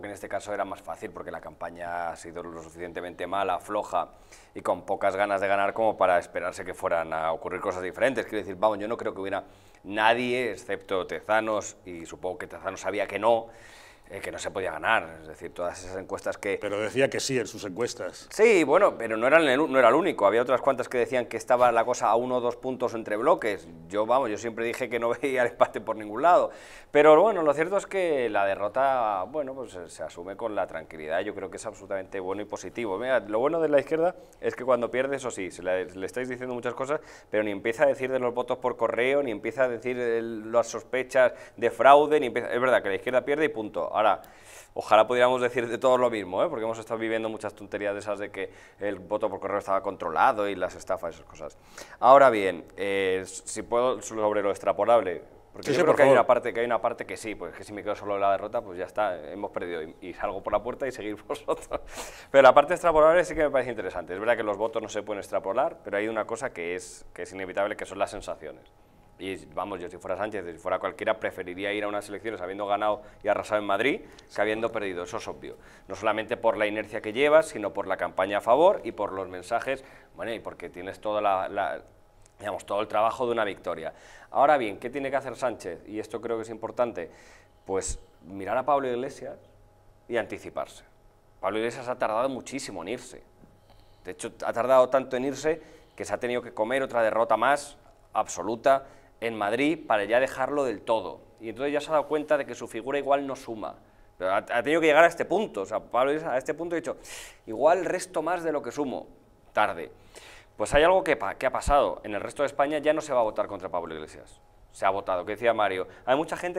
que en este caso era más fácil porque la campaña ha sido lo suficientemente mala, floja y con pocas ganas de ganar como para esperarse que fueran a ocurrir cosas diferentes. Quiero decir, vamos, yo no creo que hubiera nadie, excepto Tezanos, y supongo que Tezanos sabía que no, eh, que no se podía ganar. Es decir, todas esas encuestas que... Pero decía que sí en sus encuestas. Sí, bueno, pero no, eran no era el único. Había otras cuantas que decían que estaba la cosa a uno o dos puntos entre bloques. Yo, vamos, yo siempre dije que no veía el empate por ningún lado. Pero bueno, lo cierto es que la derrota, bueno, pues eh, se asume con la tranquilidad. Yo creo que es absolutamente bueno y positivo. Mira, lo bueno de la izquierda es que cuando pierde, eso sí, le, estáis diciendo muchas cosas, pero ni empieza a decir de los votos por correo, ni empieza a decir las sospechas de fraude, ni Es verdad que la izquierda pierde y punto Ahora, ojalá pudiéramos decir de todo lo mismo, ¿eh? porque hemos estado viviendo muchas tonterías de esas de que el voto por correo estaba controlado y las estafas, y esas cosas. Ahora bien, eh, si puedo, sobre lo extrapolable, porque yo creo que hay, una parte, que hay una parte que sí, pues que si me quedo solo en la derrota, pues ya está, hemos perdido y, salgo por la puerta y seguir vosotros. Pero la parte extrapolable sí que me parece interesante. Es verdad que los votos no se pueden extrapolar, pero hay una cosa que es, que es inevitable, que son las sensaciones. Y vamos, yo si fuera Sánchez, si fuera cualquiera, preferiría ir a unas elecciones habiendo ganado y arrasado en Madrid que habiendo perdido, eso es obvio. No solamente por la inercia que llevas, sino por la campaña a favor y por los mensajes, bueno, y porque tienes toda digamos, todo el trabajo de una victoria. Ahora bien, ¿qué tiene que hacer Sánchez? Y esto creo que es importante, pues mirar a Pablo Iglesias y anticiparse. Pablo Iglesias ha tardado muchísimo en irse. De hecho, ha tardado tanto en irse que se ha tenido que comer otra derrota más absoluta en Madrid para ya dejarlo del todo. Y entonces ya se ha dado cuenta de que su figura igual no suma. Pero ha, tenido que llegar a este punto. O sea, Pablo a este punto ha dicho, igual resto más de lo que sumo. Tarde. Pues hay algo que, que ha pasado. En el resto de España ya no se va a votar contra Pablo Iglesias. Se ha votado. que decía Mario? Hay mucha gente que...